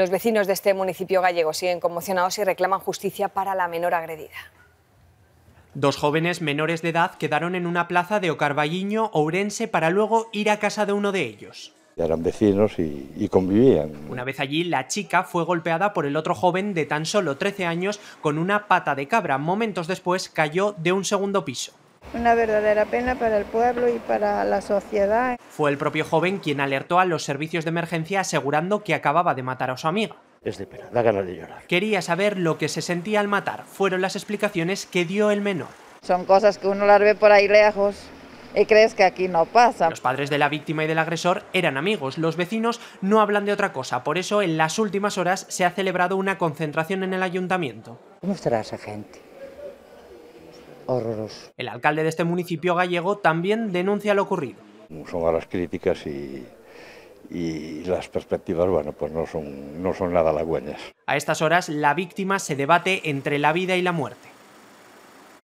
Los vecinos de este municipio gallego siguen conmocionados y reclaman justicia para la menor agredida. Dos jóvenes menores de edad quedaron en una plaza de Ocarballiño, Ourense, para luego ir a casa de uno de ellos. Eran vecinos y, convivían. Una vez allí, la chica fue golpeada por el otro joven de tan solo 13 años con una pata de cabra. Momentos después cayó de un segundo piso una verdadera pena para el pueblo y para la sociedad. Fue el propio joven quien alertó a los servicios de emergencia asegurando que acababa de matar a su amiga. Es de pena, da ganas de llorar. Quería saber lo que se sentía al matar. Fueron las explicaciones que dio el menor. Son cosas que uno las ve por ahí lejos y crees que aquí no pasa. Los padres de la víctima y del agresor eran amigos, los vecinos no hablan de otra cosa, por eso en las últimas horas se ha celebrado una concentración en el ayuntamiento. ¿Cómo estará esa gente? horroroso. El alcalde de este municipio gallego también denuncia lo ocurrido. Son a las críticas y, las perspectivas, bueno, pues no son, no son nada halagüeñas. A estas horas, la víctima se debate entre la vida y la muerte.